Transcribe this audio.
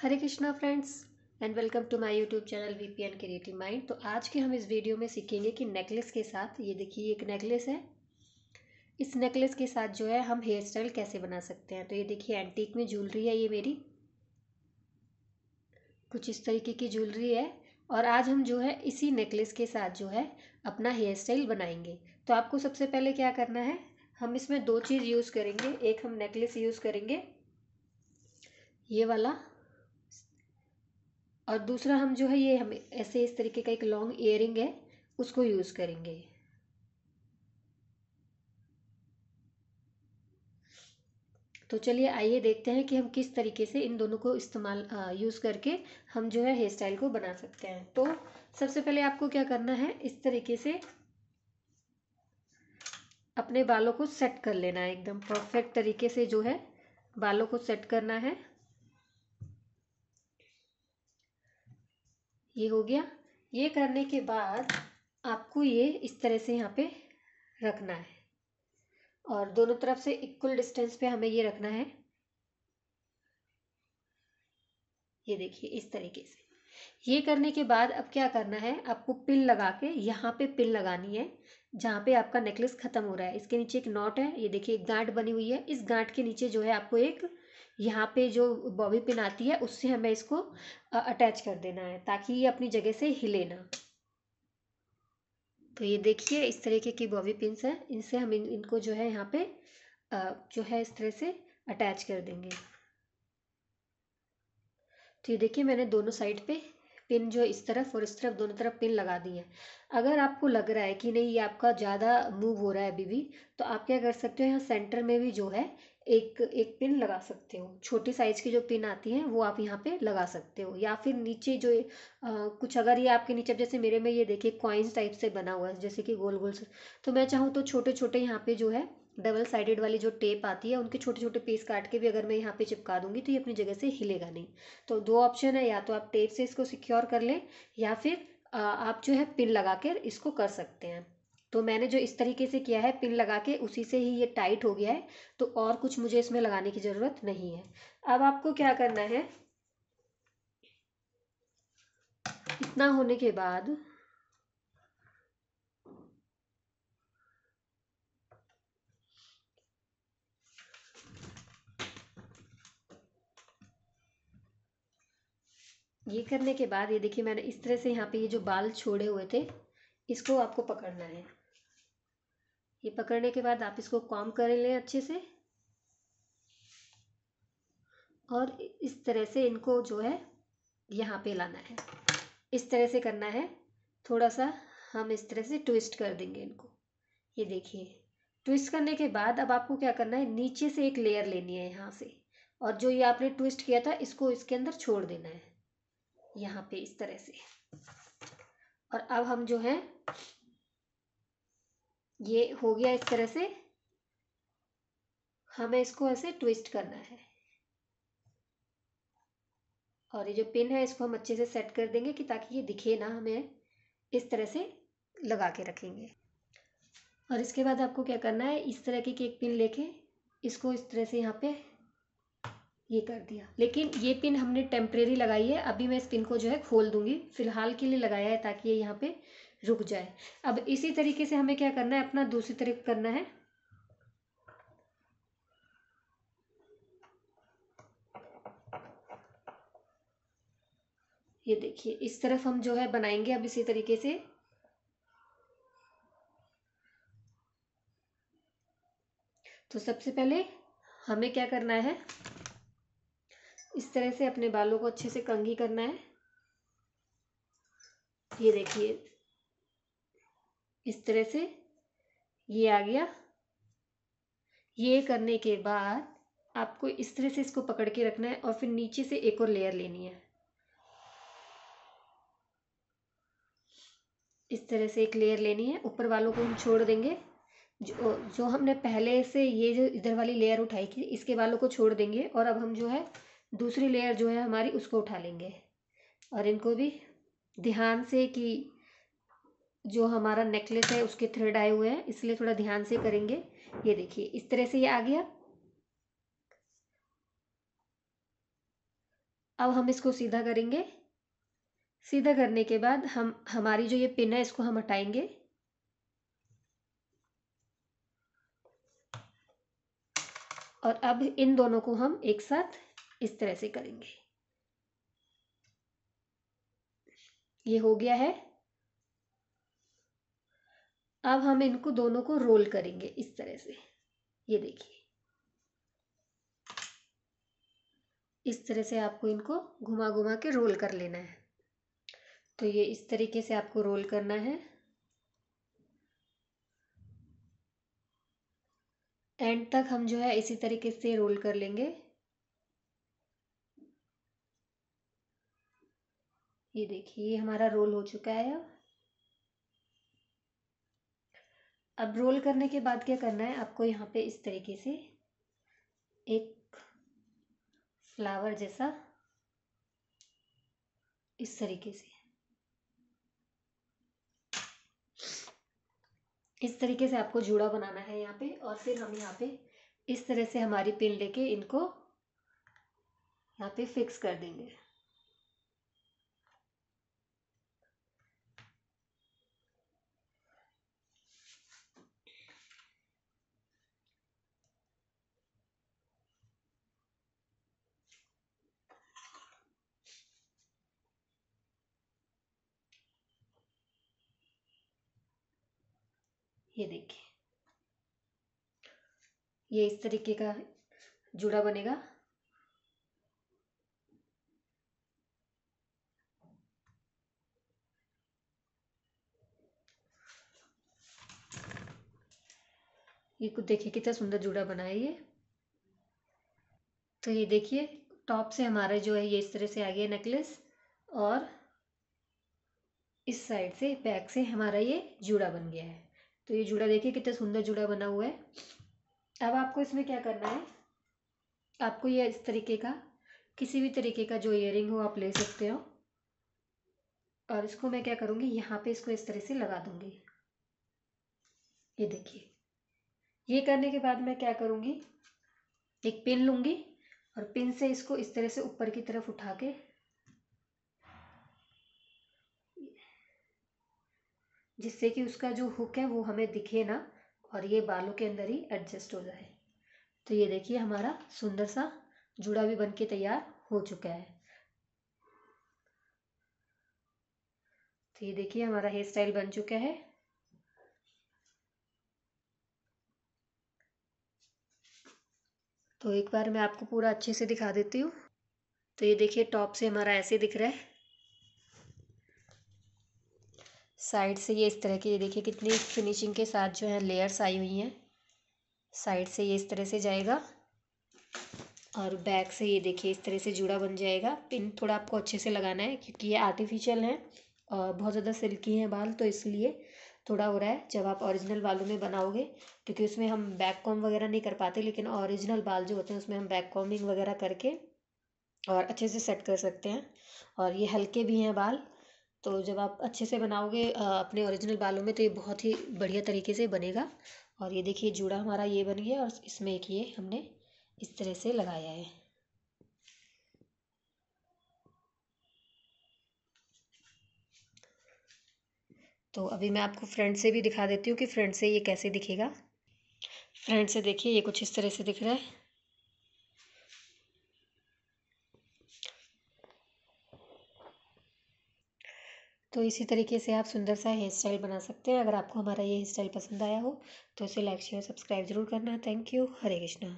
Hare Krishna friends and welcome to my YouTube channel V P N creative mind तो आज के हम इस वीडियो में सीखेंगे कि नेकलेस के साथ ये देखिए एक नेकलेस है इस नेकलेस के साथ जो है हम हेयर स्टाइल कैसे बना सकते हैं तो ये देखिए एंटीक में ज्वेलरी है ये मेरी कुछ इस तरीके की ज्वेलरी है और आज हम जो है इसी नेकलेस के साथ जो है अपना हेयर स्टाइल बनाएंगे तो आपको सबसे पहले क्या करना है हम इसमें दो चीज़ यूज़ करेंगे एक हम नेकलेस यूज़ करेंगे ये वाला और दूसरा हम जो है ये हम ऐसे इस तरीके का एक लॉन्ग ईयरिंग है उसको यूज़ करेंगे तो चलिए आइए देखते हैं कि हम किस तरीके से इन दोनों को इस्तेमाल यूज़ करके हम जो है हेयर स्टाइल को बना सकते हैं तो सबसे पहले आपको क्या करना है इस तरीके से अपने बालों को सेट कर लेना है एकदम परफेक्ट तरीके से जो है बालों को सेट करना है ये हो गया ये करने के बाद आपको ये इस तरह से यहाँ पे रखना है और दोनों तरफ से इक्वल डिस्टेंस पे हमें ये रखना है ये देखिए इस तरीके से ये करने के बाद अब क्या करना है आपको पिन लगा के यहाँ पे पिन लगानी है जहाँ पे आपका नेकलेस ख़त्म हो रहा है इसके नीचे एक नॉट है ये देखिए एक गांठ बनी हुई है इस गांठ के नीचे जो है आपको एक यहाँ पे जो बॉबी पिन आती है उससे हमें इसको अटैच कर देना है ताकि ये अपनी जगह से हिले ना तो ये देखिए इस तरीके की बॉबी पिन्स हैं इनसे हम इन इनको जो है यहाँ पे जो है इस तरह से अटैच कर देंगे तो ये देखिए मैंने दोनों साइड पे पिन जो इस तरफ और इस तरफ दोनों तरफ पिन लगा दी है अगर आपको लग रहा है कि नहीं ये आपका ज़्यादा मूव हो रहा है अभी भी तो आप क्या कर सकते हो यहाँ सेंटर में भी जो है एक एक पिन लगा सकते हो छोटी साइज की जो पिन आती है वो आप यहाँ पे लगा सकते हो या फिर नीचे जो आ, कुछ अगर ये आपके नीचे जैसे मेरे में ये देखिए कॉइन्स टाइप से बना हुआ है जैसे कि गोल गोल से तो मैं चाहूँ तो छोटे छोटे यहाँ पे जो है डबल साइडेड वाली जो टेप आती है उनके छोटे छोटे पीस काट के भी अगर मैं यहाँ पे चिपका दूंगी तो ये अपनी जगह से हिलेगा नहीं तो दो ऑप्शन है या तो आप टेप से इसको सिक्योर कर लें या फिर आप जो है पिन लगा कर इसको कर सकते हैं तो मैंने जो इस तरीके से किया है पिन लगा के उसी से ही ये टाइट हो गया है तो और कुछ मुझे इसमें लगाने की ज़रूरत नहीं है अब आपको क्या करना है इतना होने के बाद ये करने के बाद ये देखिए मैंने इस तरह से यहाँ पे ये जो बाल छोड़े हुए थे इसको आपको पकड़ना है ये पकड़ने के बाद आप इसको कॉम कर लें अच्छे से और इस तरह से इनको जो है यहाँ पे लाना है इस तरह से करना है थोड़ा सा हम इस तरह से ट्विस्ट कर देंगे इनको ये देखिए ट्विस्ट करने के बाद अब आपको क्या करना है नीचे से एक लेयर लेनी है यहाँ से और जो ये आपने ट्विस्ट किया था इसको इसके अंदर छोड़ देना है यहाँ पे इस तरह से और अब हम जो है ये हो गया इस तरह से हमें इसको ऐसे ट्विस्ट करना है और ये जो पिन है इसको हम अच्छे से सेट कर देंगे कि ताकि ये दिखे ना हमें इस तरह से लगा के रखेंगे और इसके बाद आपको क्या करना है इस तरह की एक पिन लेके इसको इस तरह से यहाँ पे ये कर दिया लेकिन ये पिन हमने टेम्परेरी लगाई है अभी मैं इस पिन को जो है खोल दूंगी फिलहाल के लिए लगाया है ताकि ये यहाँ पे रुक जाए अब इसी तरीके से हमें क्या करना है अपना दूसरी तरफ करना है ये देखिए इस तरफ हम जो है बनाएंगे अब इसी तरीके से तो सबसे पहले हमें क्या करना है इस तरह से अपने बालों को अच्छे से कंघी करना है ये देखिए इस तरह से ये आ गया ये करने के बाद आपको इस तरह से इसको पकड़ के रखना है और फिर नीचे से एक और लेयर लेनी है इस तरह से एक लेयर लेनी है ऊपर वालों को हम छोड़ देंगे जो जो हमने पहले से ये जो इधर वाली लेयर उठाई थी इसके वालों को छोड़ देंगे और अब हम जो है दूसरी लेयर जो है हमारी उसको उठा लेंगे और इनको भी ध्यान से कि जो हमारा नेकलेस है उसके थ्रेड आए हुए हैं इसलिए थोड़ा ध्यान से करेंगे ये देखिए इस तरह से ये आ गया अब हम इसको सीधा करेंगे सीधा करने के बाद हम हमारी जो ये पिन है इसको हम हटाएंगे और अब इन दोनों को हम एक साथ इस तरह से करेंगे ये हो गया है अब हम इनको दोनों को रोल करेंगे इस तरह से ये देखिए इस तरह से आपको इनको घुमा घुमा के रोल कर लेना है तो ये इस तरीके से आपको रोल करना है एंड तक हम जो है इसी तरीके से रोल कर लेंगे ये देखिए ये हमारा रोल हो चुका है अब अब रोल करने के बाद क्या करना है आपको यहाँ पे इस तरीके से एक फ्लावर जैसा इस तरीके से इस तरीके से आपको जूड़ा बनाना है यहाँ पे और फिर हम यहाँ पे इस तरह से हमारी पिन लेके इनको यहाँ पे फिक्स कर देंगे ये देखिए ये इस तरीके का जूड़ा बनेगा ये कुछ देखिए कितना सुंदर जूड़ा बना है ये तो ये देखिए टॉप से हमारा जो है ये इस तरह से आ गया नेकलेस और इस साइड से बैक से हमारा ये जूड़ा बन गया है तो ये जुड़ा देखिए कितना सुंदर जुड़ा बना हुआ है अब आपको इसमें क्या करना है आपको ये इस तरीके का किसी भी तरीके का जो इयर हो आप ले सकते हो और इसको मैं क्या करूँगी यहाँ पे इसको इस तरह से लगा दूँगी ये देखिए ये करने के बाद मैं क्या करूँगी एक पिन लूँगी और पिन से इसको इस तरह से ऊपर की तरफ उठा के जिससे कि उसका जो हुक है वो हमें दिखे ना और ये बालों के अंदर ही एडजस्ट हो जाए तो ये देखिए हमारा सुंदर सा जुड़ा भी बन के तैयार हो चुका है तो ये देखिए हमारा हेयर स्टाइल बन चुका है तो एक बार मैं आपको पूरा अच्छे से दिखा देती हूँ तो ये देखिए टॉप से हमारा ऐसे दिख रहा है साइड से ये इस तरह की ये देखिए कितनी फिनिशिंग के साथ जो है लेयर्स आई हुई हैं साइड से ये इस तरह से जाएगा और बैक से ये देखिए इस तरह से जुड़ा बन जाएगा पिन थोड़ा आपको अच्छे से लगाना है क्योंकि ये आर्टिफिशियल है और बहुत ज़्यादा सिल्की हैं बाल तो इसलिए थोड़ा हो रहा है जब आप ओरिजिनल बालों में बनाओगे क्योंकि उसमें हम बैक कॉम वगैरह नहीं कर पाते लेकिन ओरिजिनल बाल जो होते हैं उसमें हम बैक कॉमिंग वगैरह करके और अच्छे से सेट कर सकते हैं और ये हल्के भी हैं बाल तो जब आप अच्छे से बनाओगे अपने ओरिजिनल बालों में तो ये बहुत ही बढ़िया तरीके से बनेगा और ये देखिए जूड़ा हमारा ये बन गया और इसमें एक ये हमने इस तरह से लगाया है तो अभी मैं आपको फ्रंट से भी दिखा देती हूँ कि फ्रंट से ये कैसे दिखेगा फ्रंट से देखिए ये कुछ इस तरह से दिख रहा है तो इसी तरीके से आप सुंदर सा हेयर स्टाइल बना सकते हैं अगर आपको हमारा ये हेयर स्टाइल पसंद आया हो तो इसे लाइक शेयर सब्सक्राइब जरूर करना थैंक यू हरे कृष्णा